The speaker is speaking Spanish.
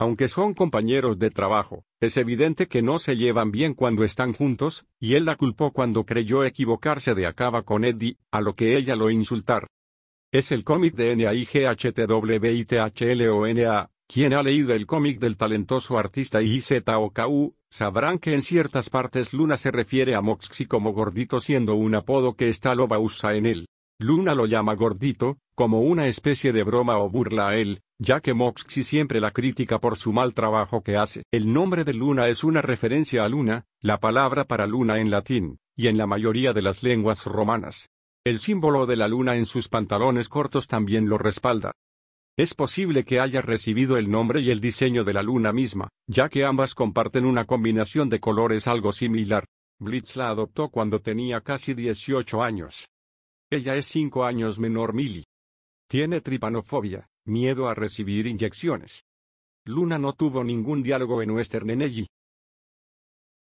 Aunque son compañeros de trabajo, es evidente que no se llevan bien cuando están juntos, y él la culpó cuando creyó equivocarse de acaba con Eddie, a lo que ella lo insultar. Es el cómic de NAIGHTWITHLONA, quien ha leído el cómic del talentoso artista I.Z.O.K.U., sabrán que en ciertas partes Luna se refiere a Moxxi como gordito siendo un apodo que loba usa en él. Luna lo llama gordito, como una especie de broma o burla a él, ya que Moxxy siempre la critica por su mal trabajo que hace. El nombre de Luna es una referencia a Luna, la palabra para Luna en latín, y en la mayoría de las lenguas romanas. El símbolo de la luna en sus pantalones cortos también lo respalda. Es posible que haya recibido el nombre y el diseño de la luna misma, ya que ambas comparten una combinación de colores algo similar. Blitz la adoptó cuando tenía casi 18 años. Ella es 5 años menor Millie. Tiene tripanofobia, miedo a recibir inyecciones. Luna no tuvo ningún diálogo en Western Energy,